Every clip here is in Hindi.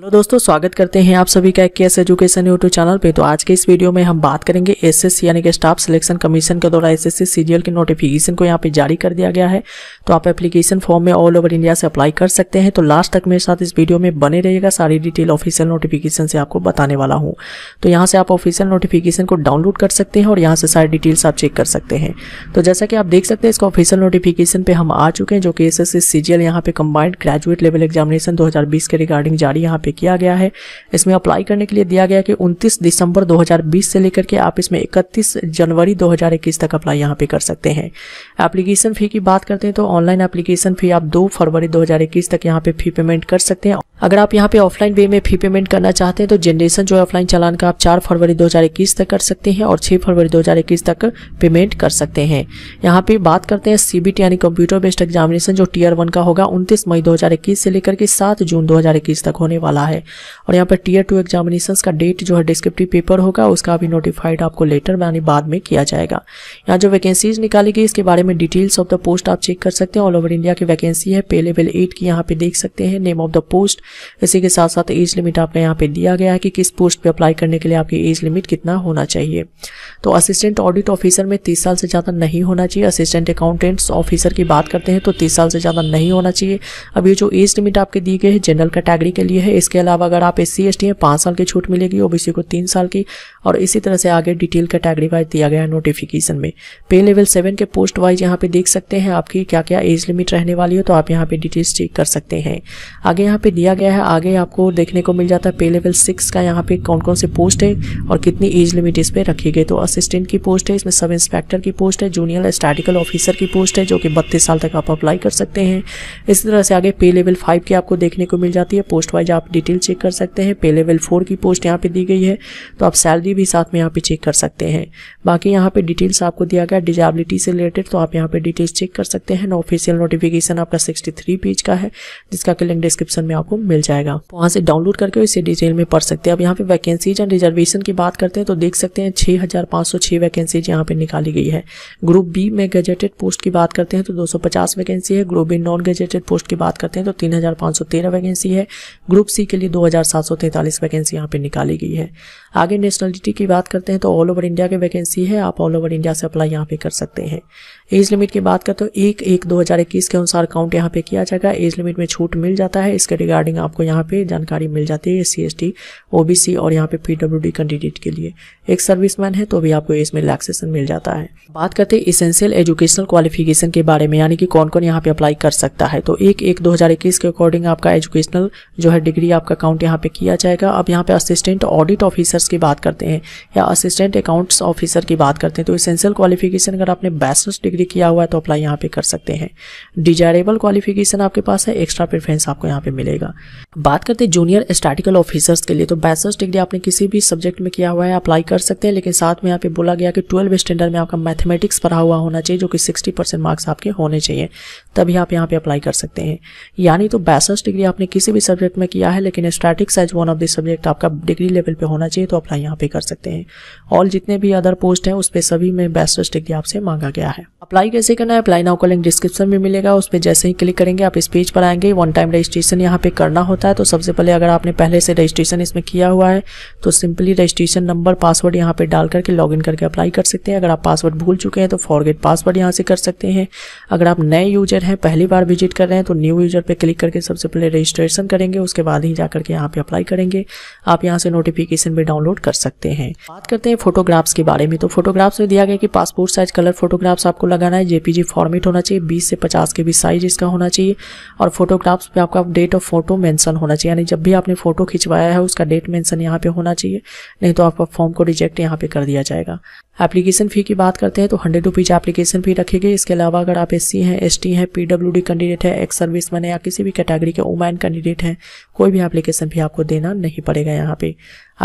हेलो दोस्तों स्वागत करते हैं आप सभी का एक एस एजुकेशन यूट्यूब चैनल पे तो आज के इस वीडियो में हम बात करेंगे एसएससी यानी कि स्टाफ सिलेक्शन कमीशन के द्वारा एसएससी सीरियल के नोटिफिकेशन को यहाँ पे जारी कर दिया गया है तो आप एप्लीकेशन फॉर्म में ऑल ओवर इंडिया से अप्लाई कर सकते हैं तो लास्ट तक मेरे साथ इस वीडियो में बने रहेगा सारी डिटेल ऑफिशियल नोटिफिकेशन से आपको बताने वाला हूँ तो यहाँ से आप ऑफिशियल नोटिफिकेशन को डाउनलोड कर सकते हैं और यहाँ से सारी डिटेल्स आप चेक कर सकते हैं तो जैसा कि आप देख सकते हैं इसका ऑफिशियल नोटिफिकेशन पर हम आ चुके हैं जो कि S S C C G L यहाँ पे कंबाइंड ग्रेजुएट लेवल एग्जामिनेशन दो के रिगार्डिंग जारी यहाँ पे पे किया गया है इसमें अप्लाई करने के लिए दिया गया कि 29 दिसंबर 2020 से लेकर के आप इसमें 31 जनवरी 2021 तक अप्लाई यहाँ पे कर सकते हैं एप्लीकेशन फ़ी की बात करते हैं तो ऑनलाइन एप्लीकेशन फ़ी आप 2 फरवरी 2021 तक यहाँ पे फ़ी पेमेंट कर सकते हैं अगर आप यहाँ पे ऑफलाइन वे में फी पेमेंट करना चाहते हैं तो जनरेशन जो है ऑफलाइन चालान का आप 4 फरवरी 2021 तक कर सकते हैं और 6 फरवरी 2021 तक पेमेंट कर सकते हैं यहाँ पे बात करते हैं सीबीटी यानी कंप्यूटर बेस्ड एग्जामिनेशन जो टीयर वन का होगा 29 मई 2021 से लेकर के 7 जून 2021 तक होने वाला है और यहाँ पर टीयर टू एग्जामिनेशन का डेट जो है डिस्क्रिप्टिव पेपर होगा उसका भी नोटिफाइड आपको लेटर यानी बाद में किया जाएगा यहाँ जो वैकेंसीज निकाली गई इसके बारे में डिटेल्स ऑफ द पोस्ट आप चेक कर सकते हैं ऑल ओवर इंडिया की वैकेंसी है पे लेवल एट की यहाँ पे देख सकते हैं नेम ऑफ द पोस्ट इसी के साथ साथ एज लिमिट आपका यहाँ पे दिया गया है कि किस पोस्ट पे अप्लाई करने के लिए आपकी एज लिमिट कितना होना चाहिए तो असिस्टेंट ऑडिट ऑफिसर में तीस साल से ज़्यादा नहीं होना चाहिए असिस्टेंट अकाउंटेंट्स ऑफिसर की बात करते हैं तो तीस साल से ज़्यादा नहीं होना चाहिए अब ये जो एज लिमिट आपके दी गई है जनरल कैटेगरी के लिए है इसके अलावा अगर आप एस सी एस टी हैं पाँच साल की छूट मिलेगी ओबीसी को तीन साल की और इसी तरह से आगे डिटेल कैटेगरी वाइज दिया गया है नोटिफिकेशन में पे लेवल सेवन के पोस्ट वाइज यहाँ पे देख सकते हैं आपकी क्या क्या एज लिमिट रहने वाली हो तो आप यहाँ पे डिटेल्स चेक कर सकते हैं आगे यहाँ पे दिया गया है आगे आपको देखने को मिल जाता है पे लेवल सिक्स का यहाँ पे कौन कौन से पोस्ट है और कितनी एज लिमिट इस पर रखी गई तो असिस्टेंट की पोस्ट है इसमें सब इंस्पेक्टर की पोस्ट है जूनियर स्टैटिकल ऑफिसर की पोस्ट है जो कि बत्तीस साल तक आप अप्लाई कर सकते हैं इसी तरह से आगे पे लेवल फाइव की आपको देखने को मिल जाती है पोस्ट वाइज आप डिटेल चेक कर सकते हैं पे लेवल फोर की पोस्ट यहाँ पे दी गई है तो आप सैलरी भी साथ में यहाँ पे चेक कर सकते हैं बाकी यहाँ पे डिटेल्स आपको दिया गया डिजेबिलिटी से रिलेटेड तो आप यहाँ पे डिटेल्स चेक कर सकते हैं ऑफिशियल नोटिफिकेशन आपका सिक्सटी पेज का है जिसका लिंक डिस्क्रिप्शन में आपको मिल जाएगा वहाँ से डाउनलोड करके इसे डिटेल में पढ़ सकते हैं अब यहाँ पे वैकेंसीज एंड रिजर्वेशन की बात करते हैं तो देख सकते हैं छह हज़ार सौ वैकेंसीज यहाँ पे निकाली गई है ग्रुप बी में गजेटेड पोस्ट की बात करते हैं तो दो सौ पचास वैकेंसी है group B non gazetted post की बात करते हैं तो तीन हज़ार सौ तेरह वैकेंसी है ग्रुप सी के लिए दो हज़ार सात सौ वैकेंसी यहाँ पे निकाली गई है आगे नेशनलिटी की बात करते हैं तो ऑल ओवर इंडिया की वैकेंसी है आप ऑल ओवर इंडिया से अप्लाई यहाँ पे कर सकते हैं एज लिमिट की बात करते हो तो एक एक दो हज़ार इक्कीस के अनुसार काउंट यहाँ पे किया जाएगा एज लिमिट में छूट मिल जाता है इसके रिगार्डिंग सेटिंग आपको यहाँ पे जानकारी मिल जाती है C S T O B C और यहाँ पे पी डब्ल्यू डी कैंडिडेट के लिए एक सर्विसमैन है तो भी आपको इसमें रिलैक्सेशन मिल जाता है बात करते हैं इसेंशियल एजुकेशनल क्वालिफिकेशन के बारे में यानी कि कौन कौन यहाँ पे अप्लाई कर सकता है तो एक एक दो हजार इक्कीस के अकॉर्डिंग आपका एजुकेशनल जो है डिग्री आपका काउंट यहाँ पे किया जाएगा अब यहाँ पे असिस्टेंट ऑडिट ऑफिसर्स की बात करते हैं या असिस्टेंट अकाउंट ऑफिसर की बात करते हैं तो इसेंशियल क्वालिफिकेशन अगर आपने बैचलर्स डिग्री किया हुआ है तो अप्लाई यहाँ पे कर सकते हैं डिजायरेबल क्वालिफिकेशन आपके पास है एक्स्ट्रा प्रेफरेंस आपको यहाँ पे मिलेगा बात करते हैं जूनियर स्टैटिकल ऑफिसर्स के लिए तो बैचलर्स डिग्री आपने किसी भी सब्जेक्ट में किया हुआ है अप्लाई कर सकते हैं लेकिन साथ में यहाँ पे बोला गया कि ट्वेल्व स्टैंडर्ड में आपका मैथमेटिक्स पढ़ा हुआ होना चाहिए जो कि सिक्सटी परसेंट मार्क्स आपके होने चाहिए तभी आप यहाँ पे अप्लाई कर सकते हैं यानी तो बैचलर्स डिग्री आपने किसी भी सब्जेक्ट में किया है लेकिन statics as one of the subject आपका डिग्री लेवल पर होना चाहिए तो अप्लाई यहाँ पे कर सकते हैं और जितने भी अदर पोस्ट हैं उस पर सभी में बैचलर्स डिग्री आपसे मांगा गया है अप्लाई कैसे करना है अप्लाई नाउ का लिंक डिस्क्रिप्शन में मिलेगा उस पर जैसे ही क्लिक करेंगे आप इस पेज पर आएंगे वन टाइम रजिस्ट्रेशन यहाँ पे करना होता है तो सबसे पहले अगर आपने पहले से रजिस्ट्रेशन इसमें किया हुआ है तो सिंपली रजिस्ट्रेशन नंबर पासवर्ड यहाँ पे डाल करके इन करके अप्लाई कर सकते हैं अगर आप पासवर्ड भूल चुके हैं तो फॉरगेट पासवर्ड यहाँ से कर सकते हैं अगर आप नए यूजर हैं पहली बार विजिट कर रहे हैं तो न्यू यूजर पर क्लिक करके सबसे पहले रजिस्ट्रेशन करेंगे उसके बाद ही जा करके यहाँ पे अप्लाई करेंगे आप यहाँ से नोटिफिकेशन भी डाउनलोड कर सकते हैं बात करते हैं फोटोग्राफ्स के बारे में तो फोटोग्राफ्स में दिया गया कि पासपोर्ट साइज कलर फोटोग्राफ्स आपको लगाना है जेपीजी फॉर्मेट होना चाहिए 20 से 50 के बीच साइज इसका होना चाहिए और फोटोग्राफ्स पे आपका डेट ऑफ फोटो मेंशन होना चाहिए यानी जब भी आपने फोटो खिंचवाया है उसका डेट मेंशन यहाँ पे होना चाहिए नहीं तो आपका फॉर्म को रिजेक्ट यहाँ पे कर दिया जाएगा एप्लीकेशन फ़ी की बात करते हैं तो हंड्रेड रुपीज़ एप्लीकेशन फ़ी रखेगी इसके अलावा अगर आप एस हैं एस हैं पी कैंडिडेट है एक्स सर्विस मैन या किसी भी कैटेगरी के वुमैन कैंडिडेट हैं कोई भी एप्लीकेशन फी आपको देना नहीं पड़ेगा यहाँ पे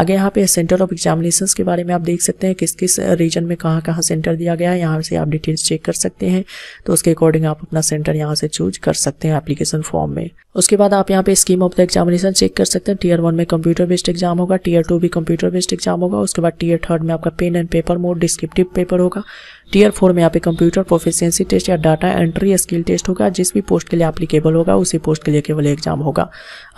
आगे यहाँ पे सेंटर ऑफ एग्जामिनेशन के बारे में आप देख सकते हैं किस किस रीजन में कहाँ कहाँ सेंटर दिया गया है यहाँ से आप डिटेल्स चेक क्लिक कर सकते हैं तो उसके अकॉर्डिंग आप अपना सेंटर यहाँ से चूज कर सकते हैं एप्लीकेशन फॉर्म में उसके बाद आप यहाँ पे scheme of the examination check कर सकते हैं टीयर वन में कंप्यूटर बेस्ड एग्जाम होगा टीयर टू भी कंप्यूटर बेस्ड एग्जाम होगा उसके बाद टीयर थर्ड में आपका pen and paper mode descriptive paper होगा टीयर फोर में यहाँ पे कंप्यूटर प्रोफिशियंसी टेस्ट या डाटा एंट्री स्किल टेस्ट होगा जिस भी पोस्ट के लिए एप्लीकेबल होगा उसी पोस्ट के लिए केवल एग्जाम होगा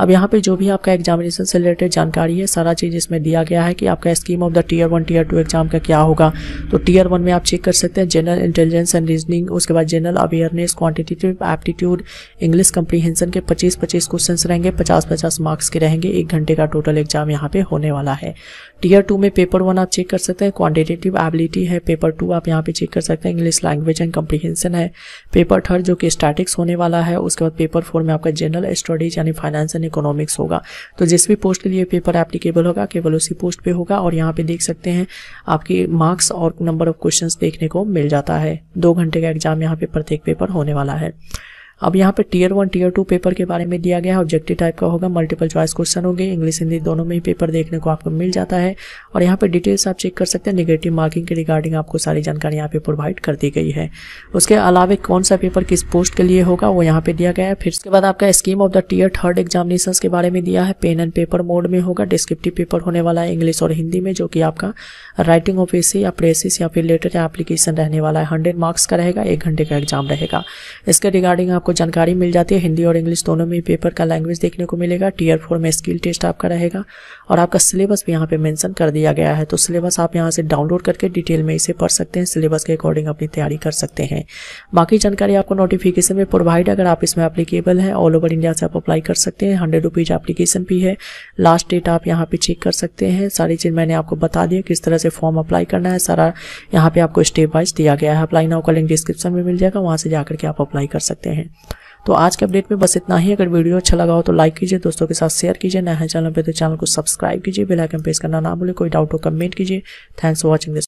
अब यहाँ पे जो भी आपका एग्जामिनेशन से रिलेटेड जानकारी है सारा चीज़ इसमें दिया गया है कि आपका scheme of the tier one tier two exam का क्या होगा तो टीयर वन में आप चेक कर सकते हैं जनरल इंटेलिजेंस एंड रीजनिंग उसके बाद general awareness quantitative aptitude English comprehension के 25 पच्चीस क्वेश्चन रहेंगे 50-50 मार्क्स के रहेंगे एक घंटे का टोटल एग्जाम यहाँ पे होने वाला है टीयर टू में पेपर वन आप चेक कर सकते हैं क्वान्टिटेटिव एबिलिटी है पेपर टू आप यहाँ पे चेक कर सकते हैं इंग्लिश लैंग्वेज एंड कम्प्रीहेंशन है पेपर थर्ड जो कि स्टैटिक्स होने वाला है उसके बाद पेपर फोर में आपका जनरल स्टडीज यानी फाइनेंस एंड इकोनॉमिक्स होगा तो जिस भी पोस्ट के लिए पेपर एप्लीकेबल होगा केवल उसी पोस्ट पे होगा और यहाँ पे देख सकते हैं आपकी मार्क्स और नंबर ऑफ क्वेश्चन देखने को मिल जाता है दो घंटे का एग्जाम यहाँ पे प्रत्येक पेपर होने वाला है अब यहाँ पे tier one tier two paper के बारे में दिया गया ऑब्जेक्टिव टाइप का होगा मल्टीपल चॉइस क्वेश्चन होंगे इंग्लिश हिंदी दोनों में ही पेपर देखने को आपको मिल जाता है और यहाँ पे डिटेल्स आप चेक कर सकते हैं निगेटिव मार्किंग के रिगार्डिंग आपको सारी जानकारी यहाँ पे प्रोवाइड कर दी गई है उसके अलावा कौन सा पेपर किस पोस्ट के लिए होगा वो यहाँ पे दिया गया है फिर उसके बाद आपका scheme of the tier third examination के बारे में दिया है पेन एंड पेपर मोड में होगा डिस्क्रिप्टिव पेपर होने वाला है इंग्लिश और हिंदी में जो कि आपका राइटिंग ऑफ एसी या प्रेसिस या फिर लेटर या एप्लीकेशन रहने वाला है हंड्रेड मार्क्स का रहेगा एक घंटे का एग्जाम रहेगा इसके रिगार्डिंग आप आपको जानकारी मिल जाती है हिंदी और इंग्लिश दोनों में पेपर का लैंग्वेज देखने को मिलेगा टीयर फोर में स्किल टेस्ट आपका रहेगा और आपका सिलेबस भी यहाँ पे मेंशन कर दिया गया है तो सिलेबस आप यहाँ से डाउनलोड करके डिटेल में इसे पढ़ सकते हैं सिलेबस के अकॉर्डिंग अपनी तैयारी कर सकते हैं बाकी जानकारी आपको नोटिफिकेशन में प्रोवाइड अगर आप इसमें अप्लीकेबल है ऑल ओवर इंडिया से आप अप्लाई कर सकते हैं हंड्रेड रुपीज़ एप्लीकेशन भी है लास्ट डेट आप यहाँ पे चेक कर सकते हैं सारी चीज़ मैंने आपको बता दिया किस तरह से फॉर्म अप्लाई करना है सारा यहाँ पे आपको स्टेप वाइज दिया गया है अप्लाई नाउ का लिंक डिस्क्रिप्शन में मिल जाएगा वहाँ से जाकर के आप अप्लाई कर सकते हैं तो आज के अपडेट में बस इतना ही अगर वीडियो अच्छा लगा हो तो लाइक कीजिए दोस्तों के साथ शेयर कीजिए नया चैनल पर तो चैनल को सब्सक्राइब कीजिए बेलाइकन प्रेस करना ना भूलें कोई डाउट हो कमेंट कीजिए थैंक्स फॉर वॉचिंग दिस